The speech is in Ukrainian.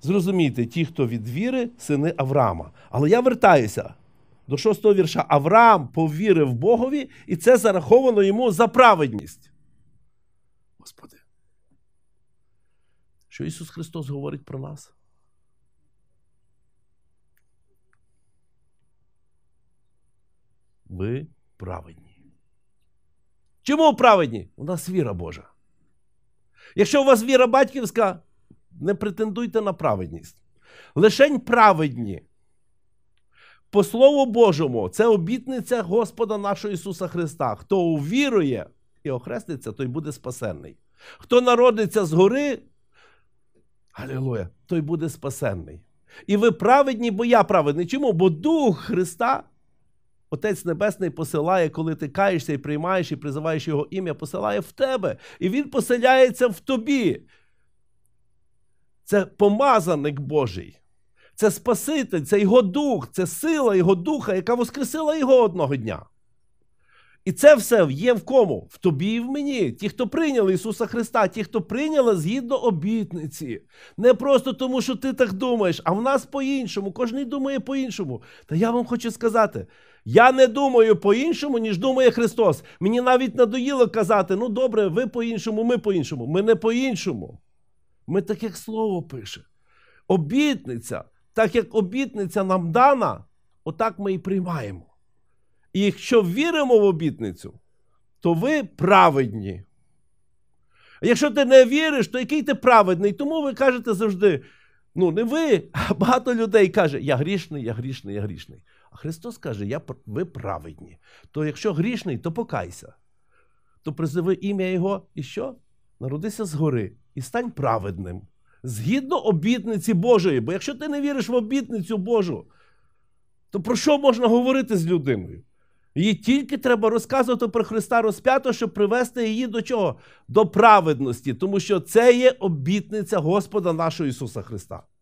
Зрозумійте, ті, хто від віри, сини Авраама. Але я вертаюся до шостого вірша. Авраам повірив Богові, і це зараховано йому за праведність. Господи. Що Ісус Христос говорить про нас? Ви праведні. Чому праведні? У нас віра Божа. Якщо у вас віра батьківська, не претендуйте на праведність. Лишень праведні. По Слову Божому, це обітниця Господа нашого Ісуса Христа. Хто увірує і охреститься, той буде спасенний. Хто народиться згори, алілуя, той буде спасенний. І ви праведні, бо я праведний. Чому? Бо Дух Христа, Отець Небесний, посилає, коли ти каєшся і приймаєш, і призиваєш Його ім'я, посилає в тебе. І Він поселяється в тобі це помазаник Божий, це Спаситель, це Його дух, це сила Його духа, яка воскресила його одного дня. І це все є в кому? В тобі і в мені. Ті, хто прийняли Ісуса Христа, ті, хто прийняли згідно обітниці. Не просто тому, що ти так думаєш, а в нас по-іншому. Кожен думає по-іншому. Та я вам хочу сказати: я не думаю по-іншому, ніж думає Христос. Мені навіть надоїло казати: ну добре, ви по-іншому, ми по-іншому. Ми не по-іншому. Ми так як слово пише. Обітниця, так як обітниця нам дана, отак ми і приймаємо. І якщо віримо в обітницю, то ви праведні. А якщо ти не віриш, то який ти праведний? Тому ви кажете завжди: ну, не ви, а багато людей каже, я грішний, я грішний, я грішний. А Христос каже, я, ви праведні. То якщо грішний, то покайся, то призиви ім'я Його і що? народися згори і стань праведним. Згідно обітниці Божої. Бо якщо ти не віриш в обітницю Божу, то про що можна говорити з людиною? Її тільки треба розказувати про Христа розп'ято, щоб привести її до чого? До праведності, тому що це є обітниця Господа нашого Ісуса Христа.